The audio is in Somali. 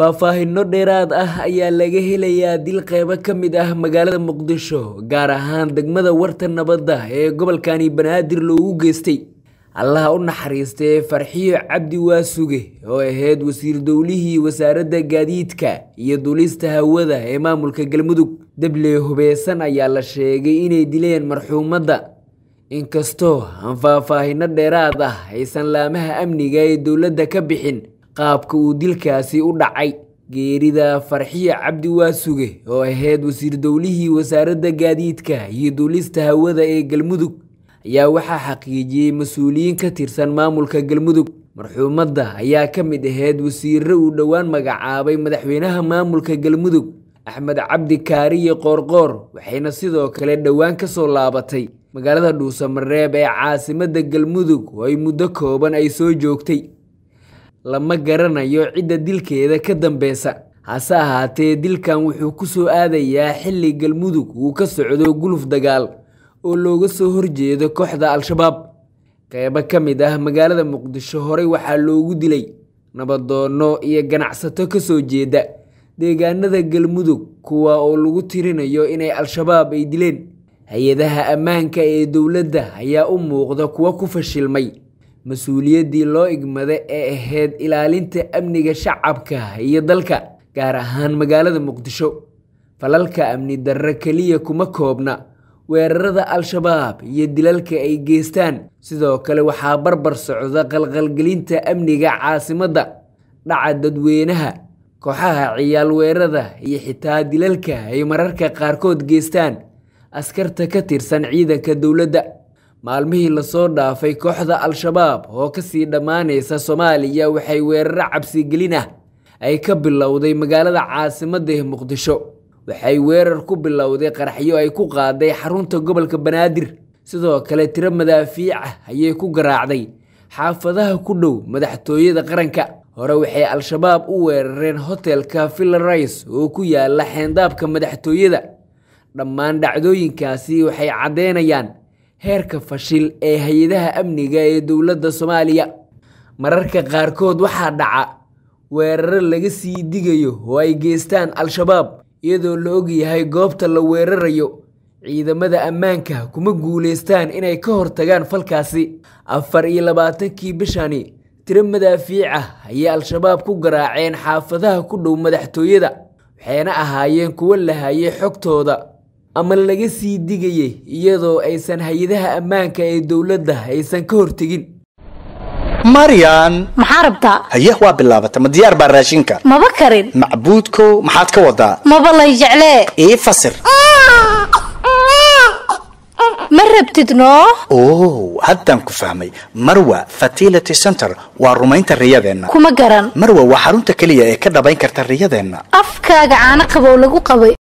faahfaahino dheeraad ah ayaa laga helayaa dil qeybo ka mid ah magaalada muqdisho gaar ahaan degmada warta nabadda ee gobolkani banaadir loogu geystay allaha u naxariistay farxiyo cabdi waasuge oo ahayd wasiir dowlihii wasaaradda gaadiidka iyo dulista hawada ee maamulka galmudug dable hubeesan ayaa la sheegay inay dileen marxuumadda inkastoo aan faahfaahinno dheeraad ah aysan laamaha amniga ee dowladda ka bixin qaabka uu dilkaasi u dhacay geerida farxiya cabdi waasuge oo ahayd wasiir dowlihii wasaaradda gaadiidka iyo duulista hawada ee galmudug ayaa waxaa xaqiijiyey mas-uuliyiin ka tirsan maamulka galmudug marxuumadda ayaa ka mid ahayd wasiiro uu dhowaan magacaabay madaxweynaha maamulka galmudug axmed cabdi kaariye qoorqoor waxayna sidoo kale dhowaan ka soo laabatay magaalada dhuusamareeb ee caasimadda galmudug oo ay muddo kooban ay soo joogtay lama garanayo cidda dilkeeda ka dambeysa hase ahaatee dilkan wuxuu ku soo aadayaa xilli galmudug uu ka socdo guluf dagaal oo looga soo horjeedo kooxda al-shabaab qeybo ka mid ah magaalada muqdisho horey waxaa loogu dilay nabadoonno iyo ganacsato ka soo jeeda deegaanada galmudug kuwa oo lagu tirinayo inay al-shabaab ay dileen hay-adaha ammaanka ee dowladda ayaa u muuqda kuwa ku fashilmay mas-uuliyaddii loo igmada ee ahayd ilaalinta amniga shacabka iyo dalka gaar ahaan magaalada muqdisho falalka amni darre keliya kuma koobna weerarada al-shabaab iyo dilalka ay geystaan sidoo kale waxaa barbar socda qalqalgelinta amniga caasimadda dhaca dadweynaha kooxaha ciyaal weerada iyo xitaa dilalka ay mararka qaarkood geystaan askarta ka tirsan ciidanka dowladda maalmihii lasoo dhaafay kooxda al-shabaab oo ka sii dhammaanaysa soomaaliya waxay weeraro ah ay ka bilowday magaalada caasimadda muqdisho waxay weerar ku bilowday qaraxyo ay ku qaaday xarunta gobolka banaadir sidoo kale tiro madaafiic ah ayay ku garaacday xaafadaha ku dhow madaxtooyada qaranka hore waxay al-shabaab u weerareen hotelka filarais oo ku yaala xeendaabka madaxtooyada dhammaan dhacdooyinkaasi waxay caddeynayaan heerka fashil ee hay-adaha amniga ee dowladda soomaaliya mararka qaarkood waxaa dhaca weeraro laga sii digayo oo ay geystaan al-shabaab iyadoo la ogyahay goobta la weerarayo ciidamada ammaanka kuma guulaystaan inay ka hortagaan falkaasi afar iyo labaatankii bishani tiro madaafiic ah ayay al-shabaab ku garaaceen xaafadaha ku dhow madaxtooyada waxayna ahaayeen kuwo la xogtooda ama laga sii digayay iyadoo aysan hay-adaha ammaanka ee dowladda aysan ka hortegin maryan maxaa rabtaa haye waa bilaabata ma diyaar baa raashinka maba karin macbuudkow maxaad ka wadaa maba lay jeclee ii fasir ma rabtid noo ow haddaan ku fahmay marwa fatility center waa rumaynta riyadeenna kuma garan marwa waa xarunta keliya ee ka dhabayn karta riyadeenna afkaaga caano qabow lagu qabay